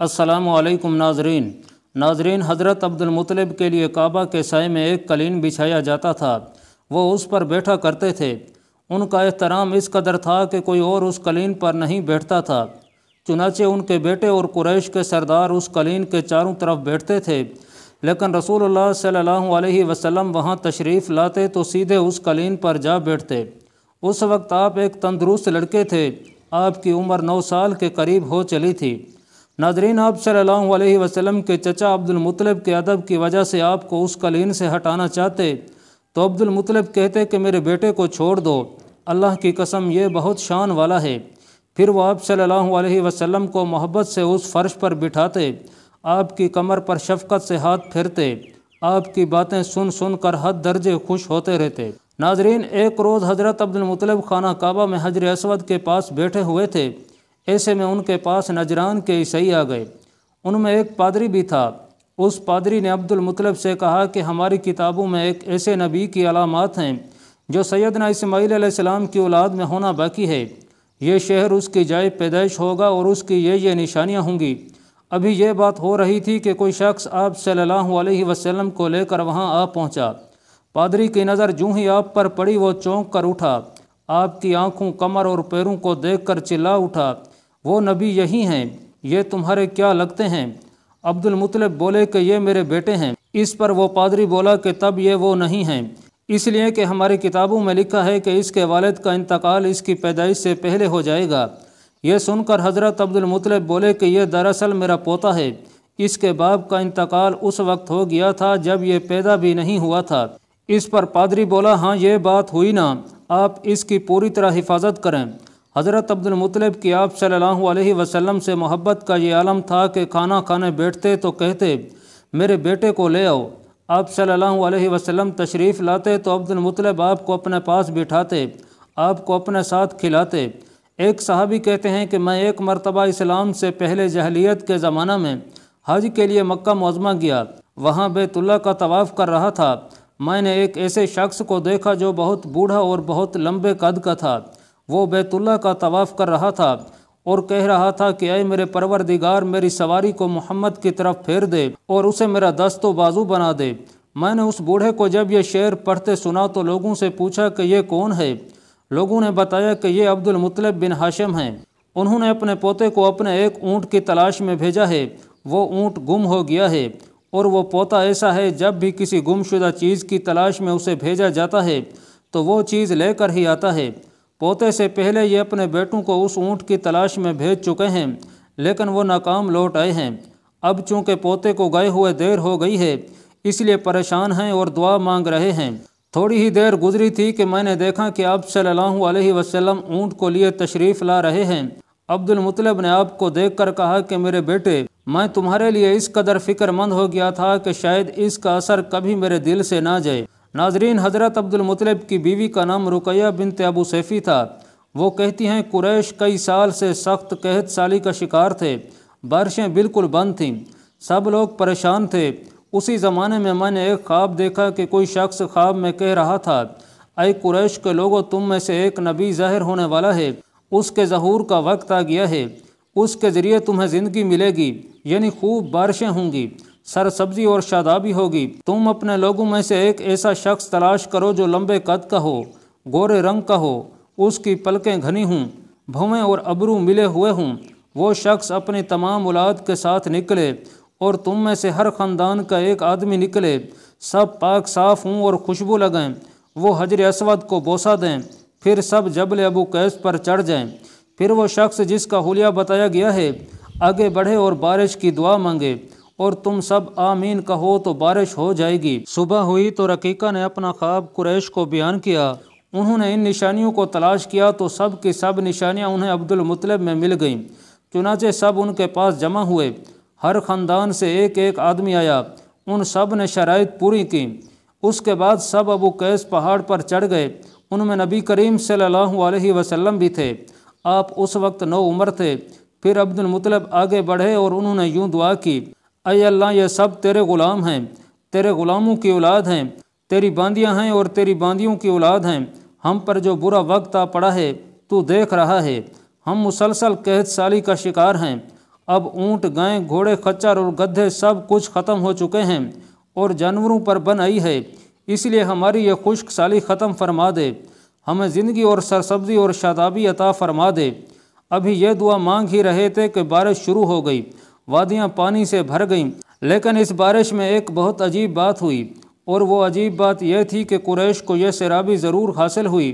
असलकम नाजरीन नाजरीन हज़रत अब्दुलमतलब के लिए काबा के साय में एक कलीन बिछाया जाता था वो उस पर बैठा करते थे उनका एहतराम इस कदर था कि कोई और उस कलीन पर नहीं बैठता था चुनाचे उनके बेटे और कुरैश के सरदार उस कलीन के चारों तरफ बैठते थे लेकिन रसूल सल्लल्लाहु अलैहि वसल्लम वहाँ तशरीफ़ लाते तो सीधे उस कलीन पर जा बैठते उस वक्त आप एक तंदरुस्त लड़के थे आपकी उम्र नौ साल के करीब हो चली थी नाजरीन आप सल्लल्लाहु अलैहि वसल्लम के चचा अब्दुलमतलब के अदब की वजह से आपको उस कलीन से हटाना चाहते तो अब्दुलमतलब कहते कि मेरे बेटे को छोड़ दो अल्लाह की कसम ये बहुत शान वाला है फिर वह आप सल्लल्लाहु अलैहि वसल्लम को मोहब्बत से उस फ़र्श पर बिठाते आपकी कमर पर शफकत से हाथ फिरते आपकी बातें सुन सुन कर हद दर्जे खुश होते रहते नाजरीन एक रोज़ हज़रत अब्दुलमतलब खाना काबा में हजर असवद के पास बैठे हुए थे ऐसे में उनके पास नजरान के ईसई आ गए उनमें एक पादरी भी था उस पादरी ने अब्दुल मुतलब से कहा कि हमारी किताबों में एक ऐसे नबी की अलामत हैं जो सैदना इसमाईल आसमाम की औलाद में होना बाकी है ये शहर उसकी जाए पैदाइश होगा और उसकी ये ये निशानियाँ होंगी अभी ये बात हो रही थी कि कोई शख्स आप सल्लल्लाहु वसलम को लेकर वहाँ आ पहुँचा पादरी की नज़र जूँ ही आप पर पड़ी वो चौंक कर उठा आपकी आँखों कमर और पैरों को कर चिल्ला उठा वो नबी यही हैं ये तुम्हारे क्या लगते हैं अब्दुल मुतलब बोले कि ये मेरे बेटे हैं इस पर वो पादरी बोला कि तब ये वो नहीं हैं इसलिए कि हमारी किताबों में लिखा है कि इसके वालद का इंतकाल इसकी पैदाइश से पहले हो जाएगा यह सुनकर हज़रत अब्दुल मुतलब बोले कि यह दरअसल मेरा पोता है इसके बाप का इंतकाल उस वक्त हो गया था जब यह पैदा भी नहीं हुआ था इस पर पादरी बोला हाँ ये बात हुई ना आप इसकी पूरी तरह हिफाजत करें हज़रत अब्दुलमतलब की आप सल्लल्लाहु अलैहि वसल्लम से मोहब्बत का ये आलम था कि खाना खाने बैठते तो कहते मेरे बेटे को ले आओ आप सल्लल्लाहु अलैहि वसल्लम तशरीफ़ लाते तो अब्दुलमतलब आपको अपने पास बिठाते आपको अपने साथ खिलाते एक साहबी कहते हैं कि मैं एक मरतबा इस्लाम से पहले जहलीत के ज़माना में हज के लिए मक्का मौजमा गया वहाँ बैतुल्ला का तवाफ़ कर रहा था मैंने एक ऐसे शख्स को देखा जो बहुत बूढ़ा और बहुत लंबे कद का था वो बैतुल्ला का तवाफ़ कर रहा था और कह रहा था कि अय मेरे परवरदिगार मेरी सवारी को मोहम्मद की तरफ फेर दे और उसे मेरा दस्तो बाजू बना दे मैंने उस बूढ़े को जब यह शेर पढ़ते सुना तो लोगों से पूछा कि यह कौन है लोगों ने बताया कि यह अब्दुल मुतलब बिन हाशिम हैं उन्होंने अपने पोते को अपने एक ऊँट की तलाश में भेजा है वो ऊँट गुम हो गया है और वो पोता ऐसा है जब भी किसी गुमशुदा चीज़ की तलाश में उसे भेजा जाता है तो वो चीज़ लेकर ही आता है पोते से पहले ये अपने बेटों को उस ऊँट की तलाश में भेज चुके हैं लेकिन वो नाकाम लौट आए हैं अब चूँकि पोते को गए हुए देर हो गई है इसलिए परेशान हैं और दुआ मांग रहे हैं थोड़ी ही देर गुजरी थी कि मैंने देखा कि आप सल्लल्लाहु अलैहि वसल्लम ऊँट को लिए तशरीफ़ ला रहे हैं अब्दुल मुतलब ने आपको देखकर कहा कि मेरे बेटे मैं तुम्हारे लिए इस कदर फ़िक्रमंद हो गया था कि शायद इसका असर कभी मेरे दिल से ना जाए नाजरीन हज़रत अब्दुलमतलब की बीवी का नाम रुकैया बिन अबू सैफ़ी था वो कहती हैं कुरैश कई साल से सख्त कहत साली का शिकार थे बारिशें बिल्कुल बंद थीं सब लोग परेशान थे उसी ज़माने में मैंने एक ख्वाब देखा कि कोई शख्स ख्वाब में कह रहा था अय कुरैश के लोगों तुम में से एक नबी ज़ाहिर होने वाला है उसके जहूर का वक्त आ गया है उसके ज़रिए तुम्हें ज़िंदगी मिलेगी यानी खूब बारिशें होंगी सरसब्जी और शादाबी होगी तुम अपने लोगों में से एक ऐसा शख्स तलाश करो जो लंबे कद का हो गोरे रंग का हो उसकी पलकें घनी हों भवें और अबरू मिले हुए हों वो शख्स अपनी तमाम औलाद के साथ निकले और तुम में से हर ख़ानदान का एक आदमी निकले सब पाक साफ हों और खुशबू लगें वो हजर असवद को बोसा दें फिर सब जबल अबू कैस पर चढ़ जाएं फिर वो शख्स जिसका हुलिया बताया गया है आगे बढ़े और बारिश की दुआ मांगे और तुम सब आमीन कहो तो बारिश हो जाएगी सुबह हुई तो रकीका ने अपना ख्वाब कुरैश को बयान किया उन्होंने इन निशानियों को तलाश किया तो सब की सब निशानियाँ उन्हें अब्दुल मुतलब में मिल गईं चुनाचे सब उनके पास जमा हुए हर ख़ानदान से एक एक आदमी आया उन सब ने शराइ पूरी की उसके बाद सब अबू कैस पहाड़ पर चढ़ गए उनमें नबी करीम सल्लल्लाहु अलैहि वसल्लम भी थे आप उस वक्त नौ उम्र थे फिर अब्दुल मुतलब आगे बढ़े और उन्होंने यूं दुआ की अय अल्लाह ये सब तेरे ग़ुलाम हैं तेरे ग़ुलामों की औलाद हैं तेरी बांदियाँ हैं और तेरी बांदियों की औलाद हैं हम पर जो बुरा वक्त आ पड़ा है तू देख रहा है हम मुसलसल कहत साली का शिकार हैं अब ऊँट गाय घोड़े खच्चर और गधे सब कुछ ख़त्म हो चुके हैं और जानवरों पर बन आई है इसलिए हमारी ये खुश्क साली ख़त्म फरमा दे हमें ज़िंदगी और सरसब्जी और शादाबी अता फरमा दे अभी यह दुआ मांग ही रहे थे कि बारिश शुरू हो गई वादियाँ पानी से भर गईं लेकिन इस बारिश में एक बहुत अजीब बात हुई और वो अजीब बात यह थी कि कुरैश को यह शराबी ज़रूर हासिल हुई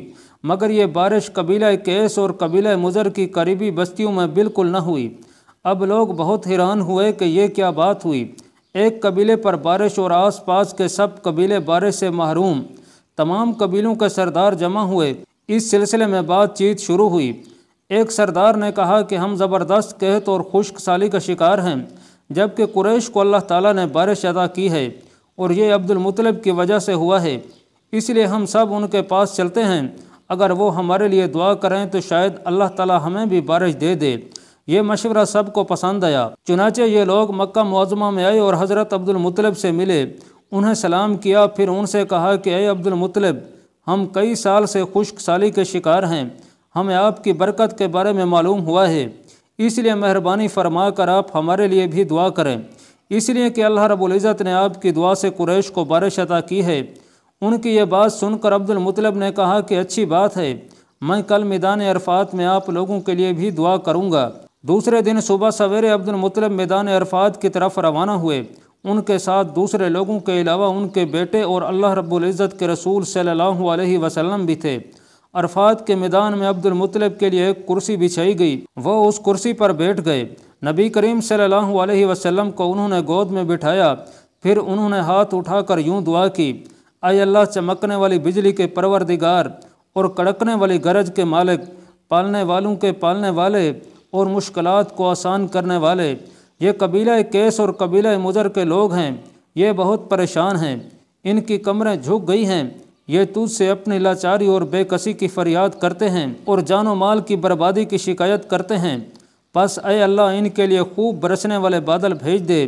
मगर ये बारिश कबीला कैस और कबीला मुज़र की करीबी बस्तियों में बिल्कुल न हुई अब लोग बहुत हैरान हुए कि यह क्या बात हुई एक कबीले पर बारिश और आसपास के सब कबीले बारिश से महरूम तमाम कबीलों के सरदार जमा हुए इस सिलसिले में बातचीत शुरू हुई एक सरदार ने कहा कि हम ज़बरदस्त कहत और खुश्क साली का शिकार हैं जबकि कुरैश को अल्लाह ताला ने बारिश अदा की है और ये अब्दुलमतलब की वजह से हुआ है इसलिए हम सब उनके पास चलते हैं अगर वो हमारे लिए दुआ करें तो शायद अल्लाह ताला हमें भी बारिश दे दे ये मशवरा सब को पसंद आया चुनाचे ये लोग मक्का मुआजमा में आए और हज़रत अब्दुलमतलब से मिले उन्हें सलाम किया फिर उनसे कहा कि अय अब्दुलमतलब हम कई साल से खुश्क साली के शिकार हैं हमें आपकी बरकत के बारे में मालूम हुआ है इसलिए मेहरबानी फरमा कर आप हमारे लिए भी दुआ करें इसलिए कि अल्लाह रबुल्ज़त ने आपकी दुआ से कुरैश को बारिश अता की है उनकी ये बात सुनकर अब्दुलमतलब ने कहा कि अच्छी बात है मैं कल मैदान अरफात में आप लोगों के लिए भी दुआ करूँगा दूसरे दिन सुबह सवेरे अब्दुलमतलब मैदान अरफात की तरफ रवाना हुए उनके साथ दूसरे लोगों के अलावा उनके बेटे और अल्लाह रब्बुल्ज़त के रसूल सल्लल्लाहु अलैहि वसल्लम भी थे अरफात के मैदान में अब्दुलमतलब के लिए एक कुर्सी बिछाई गई वह उस कुर्सी पर बैठ गए नबी करीम सल्लल्लाहु अलैहि वसल्लम को उन्होंने गोद में बिठाया फिर उन्होंने हाथ उठाकर यूं दुआ की आय अल्लाह चमकने वाली बिजली के परवरदिगार और कड़कने वाली गरज के मालिक पालने वालों के पालने वाले और मुश्किल को आसान करने वाले ये कबीला केस और कबीला मुजर के लोग हैं ये बहुत परेशान हैं इनकी कमरें झुक गई हैं ये तुझ से अपनी लाचारी और बेकसी की फरियाद करते हैं और जानो माल की बर्बादी की शिकायत करते हैं बस अय अल्लाह इनके लिए खूब बरसने वाले बादल भेज दे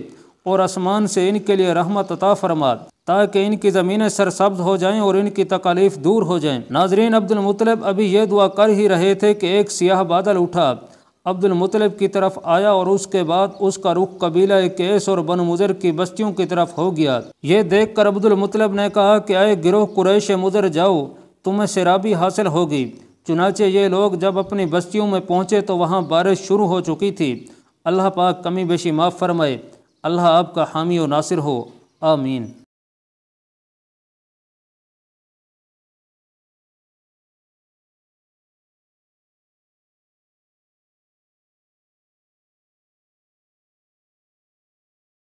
और आसमान से इनके लिए रहमत अता फरमा ताकि इनकी ज़मीनें सरसब्ज हो जाएं और इनकी तकालीफ दूर हो जाएं नाजरीन अब्दुलमतलब अभी ये दुआ कर ही रहे थे कि एक सियाह बादल उठा अब्दुलमतलब की तरफ आया और उसके बाद उसका रुख कबीला केस और बन मुजर की बस्तियों की तरफ हो गया ये देख कर अब्दुलमतलब ने कहा कि आए गिरोह कुरैश मुजर जाओ तुम्हें शराबी हासिल होगी चुनाचे ये लोग जब अपनी बस्तियों में पहुँचे तो वहाँ बारिश शुरू हो चुकी थी अल्लाह पाक कमी बेशी माफ़ फरमाए अल्लाह आपका हामी व नासिर हो आमीन